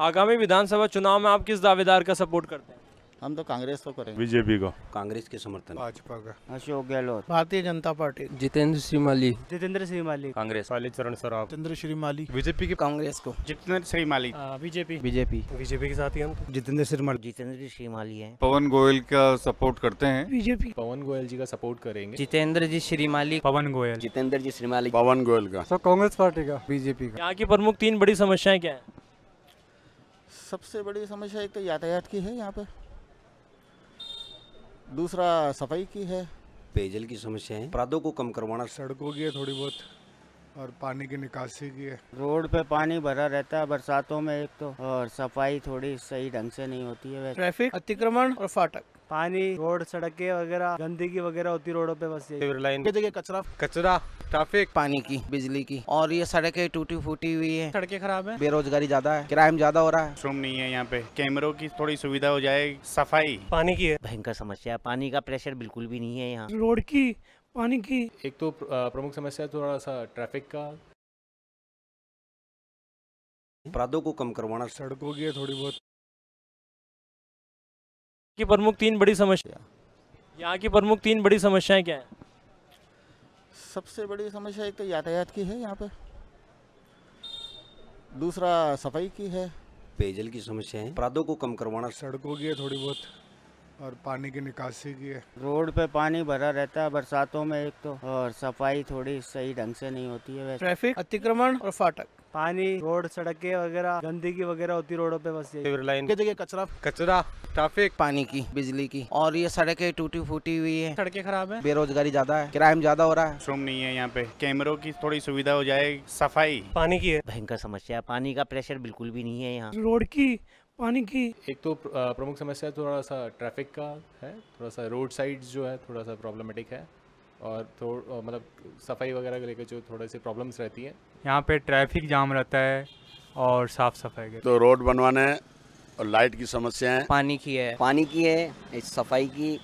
आगामी विधानसभा चुनाव में आप किस दावेदार का सपोर्ट करते हैं हम तो कांग्रेस को करेंगे बीजेपी को कांग्रेस के समर्थन भाजपा का अशोक गहलोत भारतीय जनता पार्टी जितेंद्र सिंह माली जितेंद्र सिंह माली कांग्रेस चरण सराव जितेंद्र श्री माली बीजेपी की कांग्रेस को Jitendra Shri Mali BJP BJP BJP के साथ ही हम जितेंद्र श्री माली जितेंद्र श्री माली है पवन गोयल का सपोर्ट करते हैं बीजेपी पवन गोयल जी का सपोर्ट करेंगे जितेंद्र जी श्री माली पवन गोयल जितेंद्र जी श्री माली पवन गोयल का कांग्रेस पार्टी का बीजेपी का यहाँ की प्रमुख तीन बड़ी समस्याएं क्या है सबसे बड़ी समस्या एक तो यातायात की है यहाँ पर दूसरा सफाई की है पेयजल की समस्या है अपराधों को कम करवाना सड़कों की है थोड़ी बहुत और पानी की निकासी की है रोड पे पानी भरा रहता है बरसातों में एक तो और सफाई थोड़ी सही ढंग से नहीं होती है ट्रैफिक अतिक्रमण और फाटक पानी रोड सड़कें वगैरह गंदगी वगैरह होती रोडों पे बस लाइन जगह कचरा कचरा ट्रैफिक पानी की बिजली की और ये सड़कें टूटी फूटी हुई है सड़कें खराब है बेरोजगारी ज्यादा है क्राइम ज्यादा हो रहा है श्रम नहीं है यहाँ पे कैमरों की थोड़ी सुविधा हो जाए सफाई पानी की है भयंकर समस्या है पानी का प्रेशर बिल्कुल भी नहीं है यहाँ रोड की पानी की एक तो प्रमुख समस्या थोड़ा सा ट्रैफिक का अपराधों को कम करवाना सड़कों की है थोड़ी बहुत की प्रमुख तीन बड़ी समस्या यहाँ की प्रमुख तीन बड़ी समस्याएं क्या हैं सबसे बड़ी समस्या एक तो यातायात की है यहाँ पे दूसरा सफाई की है पेयजल की समस्या है अपराधों को कम करवाना सड़कों की है थोड़ी बहुत और पानी की निकासी की है रोड पे पानी भरा रहता है बरसातों में एक तो और सफाई थोड़ी सही ढंग से नहीं होती है ट्रैफिक अतिक्रमण और फाटक पानी रोड सड़कें वगैरह गंदगी वगैरह होती रोडों पे बस लाइन के जगह कचरा कचरा ट्रैफिक पानी की बिजली की और ये सड़कें टूटी फूटी हुई है सड़कें खराब है बेरोजगारी ज्यादा है क्राइम ज्यादा हो रहा है श्रम नहीं है यहाँ पे कैमरों की थोड़ी सुविधा हो जाए सफाई पानी की है भयंकर समस्या है पानी का प्रेशर बिल्कुल भी नहीं है यहाँ रोड की पानी की एक तो प्रमुख समस्या थोड़ा सा ट्रैफिक का है थोड़ा सा रोड साइड जो है थोड़ा सा प्रॉब्लमेटिक है और थोड़ा मतलब सफाई वगैरह को लेकर जो थोड़े से प्रॉब्लम्स रहती हैं यहाँ पे ट्रैफिक जाम रहता है और साफ सफाई तो रोड बनवाने और लाइट की समस्या है पानी की है पानी की है सफाई की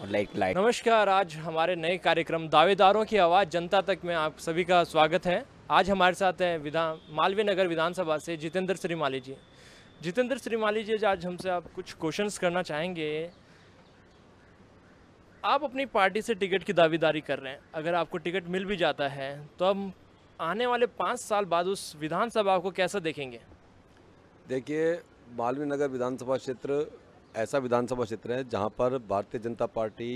और लाइट लाइट नमस्कार आज हमारे नए कार्यक्रम दावेदारों की आवाज़ जनता तक में आप सभी का स्वागत है आज हमारे साथ हैं विधान मालवीय नगर विधानसभा से जितेंद्र श्रीमाली जी जितेंद्र श्रीमाली जी आज हमसे आप कुछ क्वेश्चंस करना चाहेंगे आप अपनी पार्टी से टिकट की दावेदारी कर रहे हैं अगर आपको टिकट मिल भी जाता है तो हम आने वाले पाँच साल बाद उस विधानसभा को कैसा देखेंगे देखिए मालवीय नगर विधानसभा क्षेत्र ऐसा विधानसभा क्षेत्र है जहाँ पर भारतीय जनता पार्टी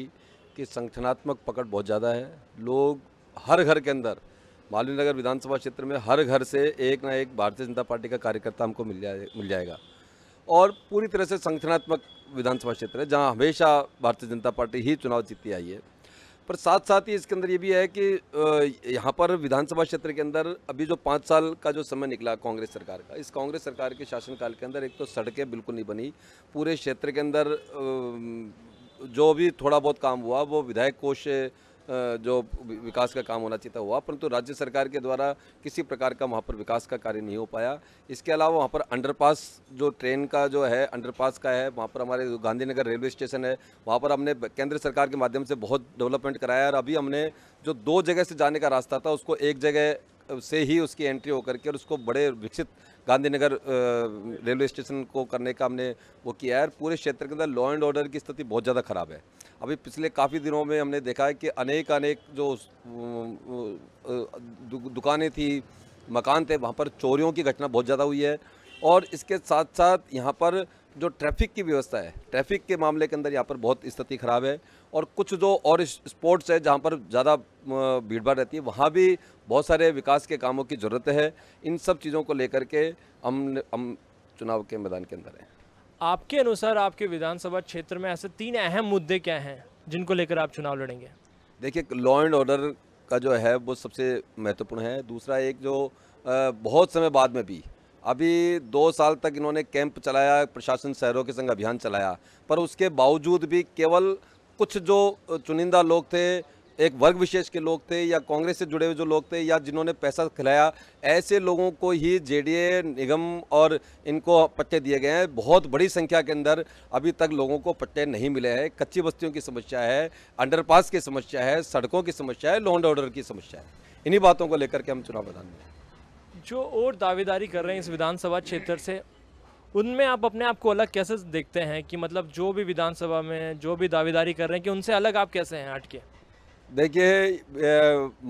की संगठनात्मक पकड़ बहुत ज़्यादा है लोग हर घर के अंदर मालवीय नगर विधानसभा क्षेत्र में हर घर से एक ना एक भारतीय जनता पार्टी का कार्यकर्ता हमको मिल जाए मिल जाएगा और पूरी तरह से संगठनात्मक विधानसभा क्षेत्र है जहाँ हमेशा भारतीय जनता पार्टी ही चुनाव जीतती आई है पर साथ साथ ही इसके अंदर ये भी है कि यहाँ पर विधानसभा क्षेत्र के अंदर अभी जो पाँच साल का जो समय निकला कांग्रेस सरकार का इस कांग्रेस सरकार के शासनकाल के अंदर एक तो सड़कें बिल्कुल नहीं बनी पूरे क्षेत्र के अंदर जो भी थोड़ा बहुत काम हुआ वो विधायक कोष जो विकास का काम होना चाहिए था हुआ परंतु राज्य सरकार के द्वारा किसी प्रकार का वहाँ पर विकास का कार्य नहीं हो पाया इसके अलावा वहाँ पर अंडरपास जो ट्रेन का जो है अंडरपास का है वहाँ पर हमारे गांधीनगर रेलवे स्टेशन है वहाँ पर हमने केंद्र सरकार के माध्यम से बहुत डेवलपमेंट कराया और अभी हमने जो दो जगह से जाने का रास्ता था उसको एक जगह से ही उसकी एंट्री होकर के और उसको बड़े विकसित गांधीनगर रेलवे स्टेशन को करने का हमने वो किया है पूरे क्षेत्र के अंदर लॉ एंड ऑर्डर की स्थिति बहुत ज़्यादा ख़राब है अभी पिछले काफ़ी दिनों में हमने देखा है कि अनेक अनेक जो दुकानें थी मकान थे वहाँ पर चोरियों की घटना बहुत ज़्यादा हुई है और इसके साथ साथ यहाँ पर जो ट्रैफिक की व्यवस्था है ट्रैफिक के मामले के अंदर यहाँ पर बहुत स्थिति ख़राब है और कुछ जो और स्पोर्ट्स है जहाँ पर ज़्यादा भीड़ भाड़ रहती है वहाँ भी बहुत सारे विकास के कामों की ज़रूरत है इन सब चीज़ों को लेकर के हम हम चुनाव के मैदान के अंदर हैं आपके अनुसार आपके विधानसभा क्षेत्र में ऐसे तीन अहम मुद्दे क्या हैं जिनको लेकर आप चुनाव लड़ेंगे देखिए लॉ एंड ऑर्डर का जो है वो सबसे महत्वपूर्ण है दूसरा एक जो बहुत समय बाद में भी अभी दो साल तक इन्होंने कैंप चलाया प्रशासन शहरों के संग अभियान चलाया पर उसके बावजूद भी केवल कुछ जो चुनिंदा लोग थे एक वर्ग विशेष के लोग थे या कांग्रेस से जुड़े हुए जो लोग थे या जिन्होंने पैसा खिलाया ऐसे लोगों को ही जे निगम और इनको पट्टे दिए गए हैं बहुत बड़ी संख्या के अंदर अभी तक लोगों को पट्टे नहीं मिले हैं कच्ची बस्तियों की समस्या है अंडर की समस्या है सड़कों की समस्या है लॉन्ड ऑर्डर की समस्या है इन्हीं बातों को लेकर के हम चुनाव मैदान में जो और दावेदारी कर रहे हैं इस विधानसभा क्षेत्र से उनमें आप अपने आप को अलग कैसे देखते हैं कि मतलब जो भी विधानसभा में जो भी दावेदारी कर रहे हैं कि उनसे अलग आप कैसे हैं हटके देखिए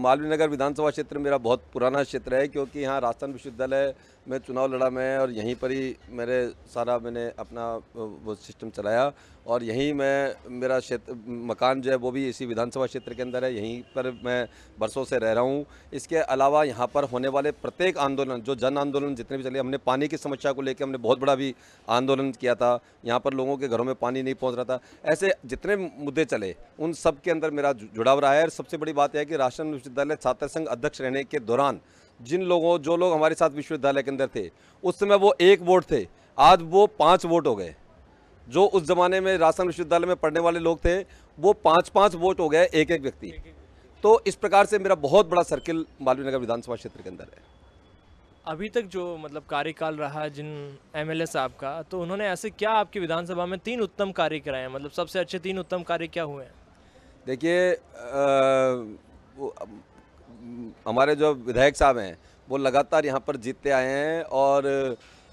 मालवीय नगर विधानसभा क्षेत्र मेरा बहुत पुराना क्षेत्र है क्योंकि यहाँ राजस्थान विश्वविद्यालय में चुनाव लड़ा मैं और यहीं पर ही मेरे सारा मैंने अपना वो सिस्टम चलाया और यहीं मैं मेरा क्षेत्र मकान जो है वो भी इसी विधानसभा क्षेत्र के अंदर है यहीं पर मैं बरसों से रह रहा हूँ इसके अलावा यहाँ पर होने वाले प्रत्येक आंदोलन जो जन आंदोलन जितने भी चले हमने पानी की समस्या को लेकर हमने बहुत बड़ा भी आंदोलन किया था यहाँ पर लोगों के घरों में पानी नहीं पहुँच रहा था ऐसे जितने मुद्दे चले उन सब के अंदर मेरा जुड़ाव रहा है और सबसे बड़ी बात यह कि राष्ट्रीय विश्वविद्यालय छात्र संघ अध्यक्ष रहने के दौरान जिन लोगों जो लोग हमारे साथ विश्वविद्यालय के अंदर थे उस समय वो एक वोट थे आज वो पाँच वोट हो गए जो उस ज़माने में राजस्थान विश्वविद्यालय में पढ़ने वाले लोग थे वो पाँच पाँच वोट हो गए एक एक व्यक्ति तो इस प्रकार से मेरा बहुत बड़ा सर्किल मालवीय नगर विधानसभा क्षेत्र के अंदर है अभी तक जो मतलब कार्यकाल रहा जिन एमएलए साहब का तो उन्होंने ऐसे क्या आपकी विधानसभा में तीन उत्तम कार्य कराए हैं मतलब सबसे अच्छे तीन उत्तम कार्य क्या हुए हैं देखिए हमारे जो विधायक साहब हैं वो लगातार यहाँ पर जीतते आए हैं और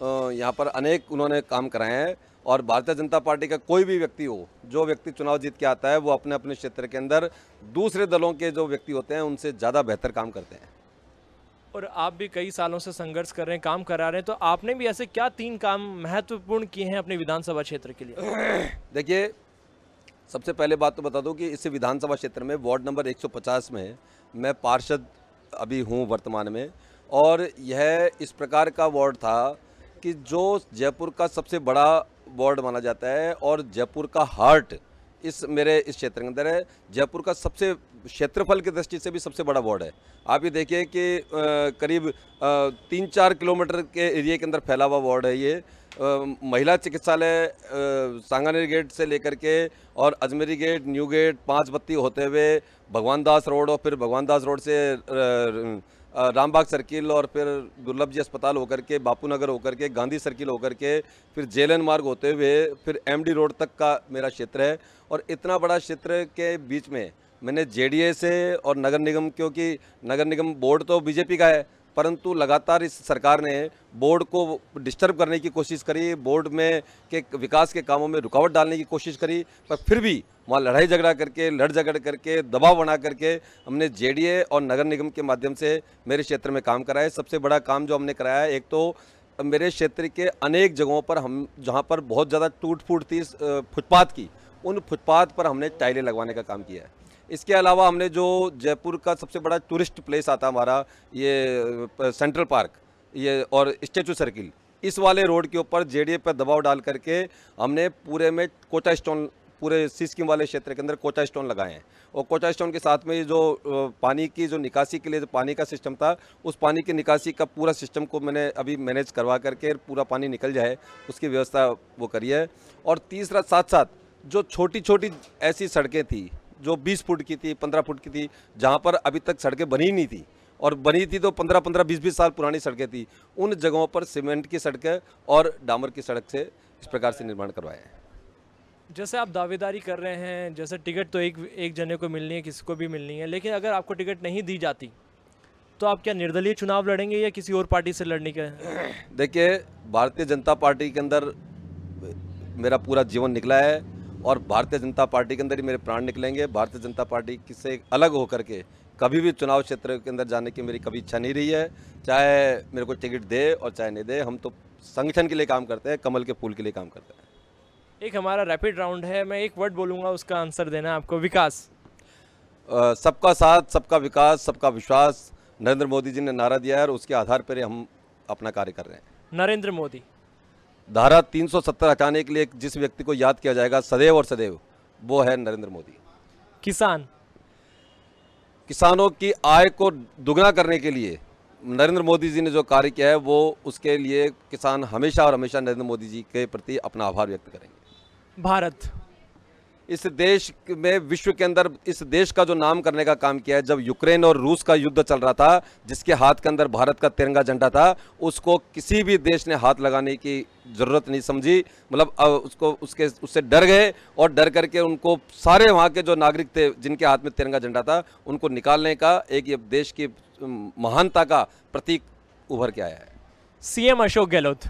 यहाँ पर अनेक उन्होंने काम कराए हैं और भारतीय जनता पार्टी का कोई भी व्यक्ति हो जो व्यक्ति चुनाव जीत के आता है वो अपने अपने क्षेत्र के अंदर दूसरे दलों के जो व्यक्ति होते हैं उनसे ज़्यादा बेहतर काम करते हैं और आप भी कई सालों से संघर्ष कर रहे हैं काम करा रहे हैं तो आपने भी ऐसे क्या तीन काम महत्वपूर्ण किए हैं अपने विधानसभा क्षेत्र के लिए देखिए सबसे पहले बात तो बता दूँ कि इस विधानसभा क्षेत्र में वार्ड नंबर एक में मैं पार्षद अभी हूँ वर्तमान में और यह इस प्रकार का वार्ड था कि जो जयपुर का सबसे बड़ा वार्ड माना जाता है और जयपुर का हार्ट इस मेरे इस क्षेत्र के अंदर है जयपुर का सबसे क्षेत्रफल की दृष्टि से भी सबसे बड़ा वार्ड है आप ये देखिए कि करीब तीन चार किलोमीटर के एरिए के अंदर फैला हुआ वार्ड है ये महिला चिकित्सालय सांगानेर गेट से लेकर के और अजमेरी गेट न्यू गेट पाँच बत्ती होते हुए भगवान दास रोड और फिर भगवान दास रोड से र, र, रामबाग सर्किल और फिर दुर्लभ जी अस्पताल होकर के बापू नगर होकर के गांधी सर्किल होकर के फिर जेलन मार्ग होते हुए फिर एमडी रोड तक का मेरा क्षेत्र है और इतना बड़ा क्षेत्र के बीच में मैंने जेडीए से और नगर निगम क्योंकि नगर निगम बोर्ड तो बीजेपी का है परंतु लगातार इस सरकार ने बोर्ड को डिस्टर्ब करने की कोशिश करी बोर्ड में के विकास के कामों में रुकावट डालने की कोशिश करी पर फिर भी वहाँ लड़ाई झगड़ा करके लड़ झगड़ करके दबाव बना करके हमने जे और नगर निगम के माध्यम से मेरे क्षेत्र में काम कराया सबसे बड़ा काम जो हमने कराया है एक तो मेरे क्षेत्र के अनेक जगहों पर हम जहाँ पर बहुत ज़्यादा टूट फूट थी फुटपाथ की उन फुटपाथ पर हमने टाइलें लगवाने का काम किया है इसके अलावा हमने जो जयपुर का सबसे बड़ा टूरिस्ट प्लेस आता हमारा ये सेंट्रल पार्क ये और स्टेचू सर्किल इस वाले रोड के ऊपर जेडीए पर दबाव डाल करके हमने पूरे में कोचा स्टोन पूरे सिस्किम वाले क्षेत्र के अंदर कोचा स्टोन लगाए हैं और कोचा स्टोन के साथ में जो पानी की जो निकासी के लिए जो पानी का सिस्टम था उस पानी की निकासी का पूरा सिस्टम को मैंने अभी मैनेज करवा करके पूरा पानी निकल जाए उसकी व्यवस्था वो करी है और तीसरा साथ साथ जो छोटी छोटी ऐसी सड़कें थी जो 20 फुट की थी 15 फुट की थी जहाँ पर अभी तक सड़कें बनी नहीं थी और बनी थी तो 15 15 20 20 साल पुरानी सड़कें थी उन जगहों पर सीमेंट की सड़कें और डामर की सड़क से इस प्रकार से निर्माण करवाए हैं जैसे आप दावेदारी कर रहे हैं जैसे टिकट तो एक एक जने को मिलनी है किसी को भी मिलनी है लेकिन अगर आपको टिकट नहीं दी जाती तो आप क्या निर्दलीय चुनाव लड़ेंगे या किसी और पार्टी से लड़ने का देखिए भारतीय जनता पार्टी के अंदर मेरा पूरा जीवन निकला है और भारतीय जनता पार्टी के अंदर ही मेरे प्राण निकलेंगे भारतीय जनता पार्टी से अलग होकर के कभी भी चुनाव क्षेत्र के अंदर जाने की मेरी कभी इच्छा नहीं रही है चाहे मेरे को टिकट दे और चाहे नहीं दे हम तो संगठन के लिए काम करते हैं कमल के फूल के लिए काम करते हैं एक हमारा रैपिड राउंड है मैं एक वर्ड बोलूँगा उसका आंसर देना आपको विकास सबका साथ सबका विकास सबका विश्वास नरेंद्र मोदी जी ने नारा दिया है और उसके आधार पर हम अपना कार्य कर रहे हैं नरेंद्र मोदी धारा 370 हटाने के लिए जिस व्यक्ति को याद किया जाएगा सदैव और सदैव वो है नरेंद्र मोदी किसान किसानों की आय को दुगना करने के लिए नरेंद्र मोदी जी ने जो कार्य किया है वो उसके लिए किसान हमेशा और हमेशा नरेंद्र मोदी जी के प्रति अपना आभार व्यक्त करेंगे भारत इस देश में विश्व के अंदर इस देश का जो नाम करने का काम किया है जब यूक्रेन और रूस का युद्ध चल रहा था जिसके हाथ के अंदर भारत का तिरंगा झंडा था उसको किसी भी देश ने हाथ लगाने की ज़रूरत नहीं समझी मतलब उसको उसके उससे डर गए और डर करके उनको सारे वहाँ के जो नागरिक थे जिनके हाथ में तिरंगा झंडा था उनको निकालने का एक ये देश की महानता का प्रतीक उभर के आया है सीएम अशोक गहलोत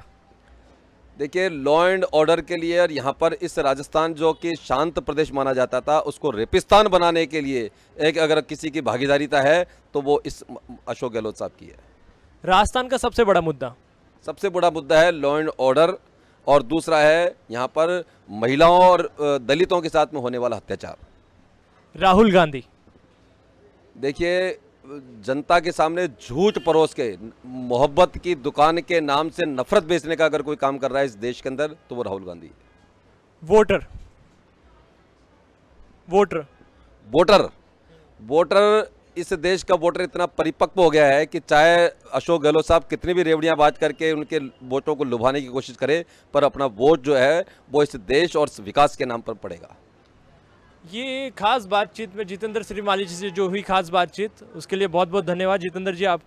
देखिए लॉ एंड ऑर्डर के लिए और यहाँ पर इस राजस्थान जो कि शांत प्रदेश माना जाता था उसको रेपिस्तान बनाने के लिए एक अगर किसी की भागीदारीता है तो वो इस अशोक गहलोत साहब की है राजस्थान का सबसे बड़ा मुद्दा सबसे बड़ा मुद्दा है लॉ एंड ऑर्डर और दूसरा है यहाँ पर महिलाओं और दलितों के साथ में होने वाला अत्याचार राहुल गांधी देखिए जनता के सामने झूठ परोस के मोहब्बत की दुकान के नाम से नफरत बेचने का अगर कोई काम कर रहा है इस देश के अंदर तो वो Rahul Gandhi voter voter voter voter इस देश का वोटर इतना परिपक्व हो गया है कि चाहे अशोक गहलोत साहब कितनी भी रेवड़ियां बात करके उनके वोटों को लुभाने की कोशिश करें पर अपना वोट जो है वो इस देश और विकास के नाम पर पड़ेगा ये खास बातचीत में जितेंद्र श्रीमाली जी से जो हुई खास बातचीत उसके लिए बहुत बहुत धन्यवाद जितेंद्र जी आपको